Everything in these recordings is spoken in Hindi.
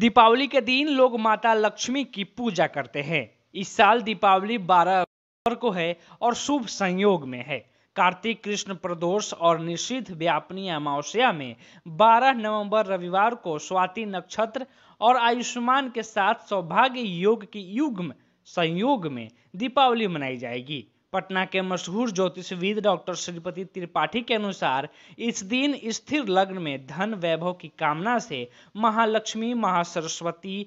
दीपावली के दिन लोग माता लक्ष्मी की पूजा करते हैं इस साल दीपावली 12 अक्टूबर को है और शुभ संयोग में है कार्तिक कृष्ण प्रदोष और निषिद्ध व्यापनी अमावस्या में 12 नवंबर रविवार को स्वाति नक्षत्र और आयुष्मान के साथ सौभाग्य योग की युग संयोग में दीपावली मनाई जाएगी पटना के मशहूर ज्योतिषविद डॉक्टर श्रीपति त्रिपाठी के अनुसार इस दिन स्थिर लग्न में धन वैभव की कामना से महालक्ष्मी महासरस्वती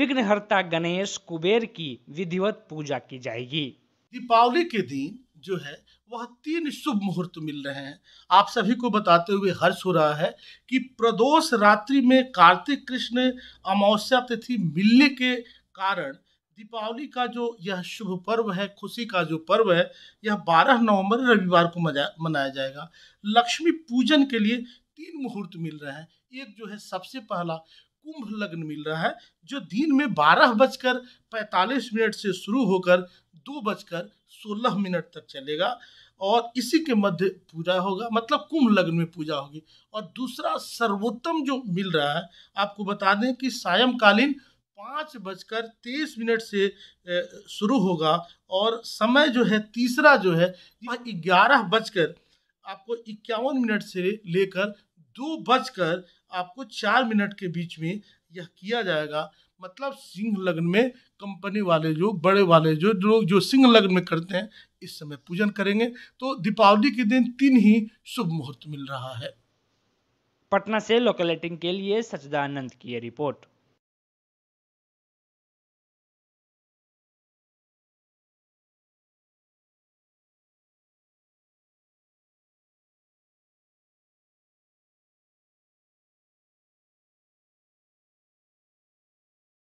विघ्नहर्ता गणेश कुबेर की विधिवत पूजा की जाएगी दीपावली के दिन जो है वह तीन शुभ मुहूर्त मिल रहे हैं आप सभी को बताते हुए हर्ष हो रहा है कि प्रदोष रात्रि में कार्तिक कृष्ण अमावस्या तिथि मिलने के कारण दीपावली का जो यह शुभ पर्व है खुशी का जो पर्व है यह 12 नवंबर रविवार को मनाया जाएगा लक्ष्मी पूजन के लिए तीन मुहूर्त मिल रहे हैं एक जो है सबसे पहला कुंभ लग्न मिल रहा है जो दिन में बारह बजकर पैंतालीस मिनट से शुरू होकर दो बजकर सोलह मिनट तक चलेगा और इसी के मध्य पूजा होगा मतलब कुंभ लग्न में पूजा होगी और दूसरा सर्वोत्तम जो मिल रहा है आपको बता दें कि सायंकालीन पाँच बजकर तेईस मिनट से शुरू होगा और समय जो है तीसरा जो है ग्यारह बजकर आपको इक्यावन मिनट से लेकर दो बजकर आपको चार मिनट के बीच में यह किया जाएगा मतलब सिंह लग्न में कंपनी वाले जो बड़े वाले जो लोग जो सिंह लग्न में करते हैं इस समय पूजन करेंगे तो दीपावली के दिन तीन ही शुभ मुहूर्त मिल रहा है पटना से लोकलेटिंग के लिए सचदानंद की रिपोर्ट